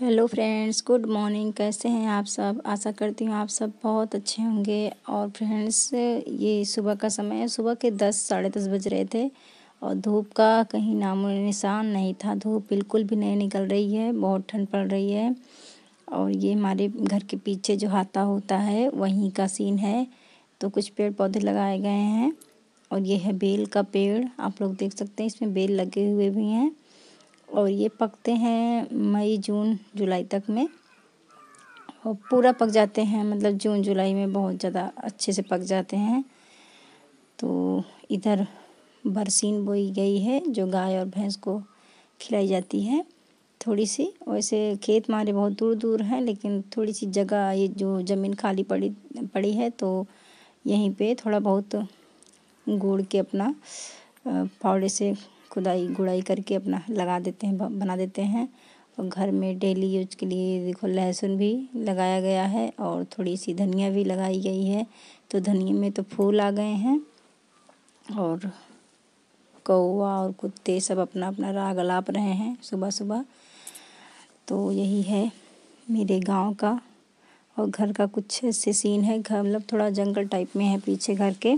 hello friends good morning कैसे हैं आप सब आशा करती हूँ आप सब बहुत अच्छे होंगे और फ्रेंड्स ये सुबह का समय है सुबह के दस साढ़े दस बज रहे थे और धूप का कहीं नामो निशान नहीं था धूप बिल्कुल भी नहीं निकल रही है बहुत ठंड पड़ रही है और ये हमारे घर के पीछे जो हाथा होता है वहीं का सीन है तो कुछ पेड़ पौधे लगाए गए हैं और ये है बेल का पेड़ आप लोग देख सकते हैं इसमें बेल लगे हुए भी हैं और ये पकते हैं मई जून जुलाई तक में और पूरा पक जाते हैं मतलब जून जुलाई में बहुत ज़्यादा अच्छे से पक जाते हैं तो इधर बरसीन बोई गई है जो गाय और भैंस को खिलाई जाती है थोड़ी सी वैसे खेत मारे बहुत दूर दूर हैं लेकिन थोड़ी सी जगह ये जो ज़मीन खाली पड़ी पड़ी है तो यहीं पे थोड़ा बहुत गुड़ के अपना पाउडर से खुदाई गुड़ाई करके अपना लगा देते हैं बना देते हैं और घर में डेली यूज के लिए देखो लहसुन भी लगाया गया है और थोड़ी सी धनिया भी लगाई गई है तो धनिया में तो फूल आ गए हैं और कौआ और कुत्ते सब अपना अपना राग अलाप रहे हैं सुबह सुबह तो यही है मेरे गांव का और घर का कुछ ऐसे सीन है घर मतलब थोड़ा जंगल टाइप में है पीछे घर के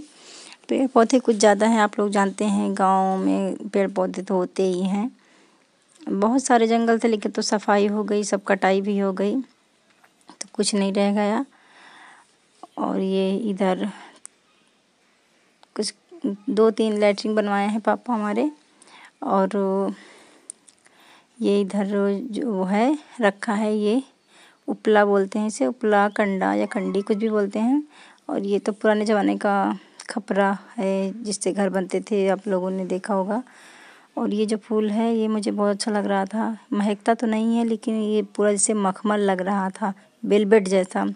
पेड़ पौधे कुछ ज़्यादा हैं आप लोग जानते हैं गाँव में पेड़ पौधे तो होते ही हैं बहुत सारे जंगल थे लेकिन तो सफाई हो गई सब कटाई भी हो गई तो कुछ नहीं रह गया और ये इधर कुछ दो तीन लेटरिन बनवाए हैं पापा हमारे और ये इधर जो है रखा है ये उपला बोलते हैं इसे उपला कंडा या कंडी कुछ भी बोलते हैं और ये तो पुराने ज़माने का खपरा है जिससे घर बनते थे आप लोगों ने देखा होगा और ये जो फूल है ये मुझे बहुत अच्छा लग रहा था महकता तो नहीं है लेकिन ये पूरा जैसे मखमल लग रहा था बेलबेट जैसा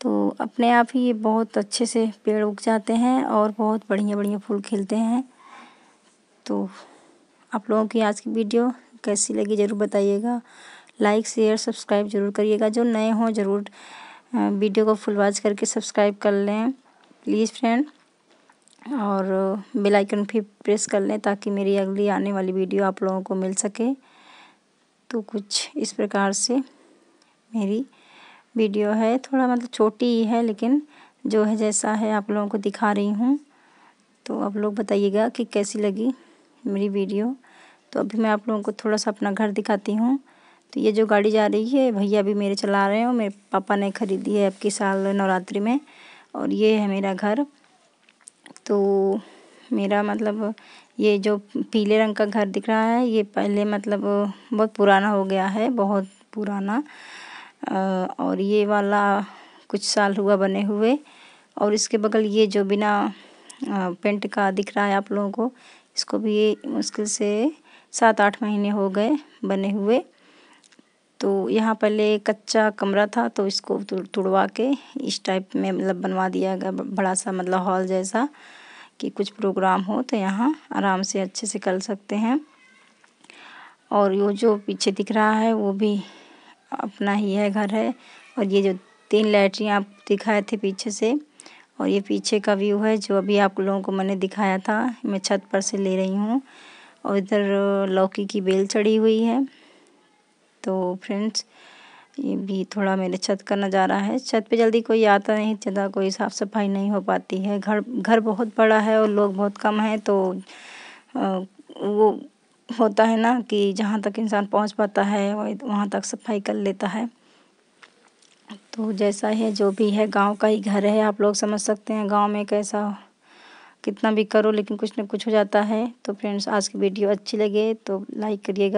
तो अपने आप ही ये बहुत अच्छे से पेड़ उग जाते हैं और बहुत बढ़िया बढ़िया फूल खिलते हैं तो आप लोगों की आज की वीडियो कैसी लगी ज़रूर बताइएगा लाइक शेयर सब्सक्राइब ज़रूर करिएगा जो नए हों ज़रूर वीडियो को फुल वॉच करके सब्सक्राइब कर लें प्लीज़ फ्रेंड और बेल आइकन भी प्रेस कर लें ताकि मेरी अगली आने वाली वीडियो आप लोगों को मिल सके तो कुछ इस प्रकार से मेरी वीडियो है थोड़ा मतलब छोटी ही है लेकिन जो है जैसा है आप लोगों को दिखा रही हूँ तो आप लोग बताइएगा कि कैसी लगी मेरी वीडियो तो अभी मैं आप लोगों को थोड़ा सा अपना घर दिखाती हूँ तो ये जो गाड़ी जा रही है भैया अभी मेरे चला रहे हैं मेरे पापा ने ख़रीदी है अब साल नवरात्रि में और ये है मेरा घर तो मेरा मतलब ये जो पीले रंग का घर दिख रहा है ये पहले मतलब बहुत पुराना हो गया है बहुत पुराना और ये वाला कुछ साल हुआ बने हुए और इसके बगल ये जो बिना पेंट का दिख रहा है आप लोगों को इसको भी मुश्किल से सात आठ महीने हो गए बने हुए तो यहाँ पहले कच्चा कमरा था तो इसको तुड़वा के इस टाइप में मतलब बनवा दिया गया बड़ा सा मतलब हॉल जैसा कि कुछ प्रोग्राम हो तो यहाँ आराम से अच्छे से कर सकते हैं और वो जो पीछे दिख रहा है वो भी अपना ही है घर है और ये जो तीन लैटरियाँ आप दिखाए थे पीछे से और ये पीछे का व्यू है जो अभी आप लोगों को मैंने दिखाया था मैं छत पर से ले रही हूँ और इधर लौकी की बेल चढ़ी हुई है तो फ्रेंड्स ये भी थोड़ा मेरे छत का नज़ारा है छत पे जल्दी कोई आता नहीं ज़्यादा कोई साफ़ सफाई नहीं हो पाती है घर घर बहुत बड़ा है और लोग बहुत कम हैं तो आ, वो होता है ना कि जहाँ तक इंसान पहुँच पाता है वहाँ तक सफाई कर लेता है तो जैसा है जो भी है गांव का ही घर है आप लोग समझ सकते हैं गांव में कैसा कितना भी करो लेकिन कुछ ना कुछ हो जाता है तो फ्रेंड्स आज की वीडियो अच्छी लगे तो लाइक करिएगा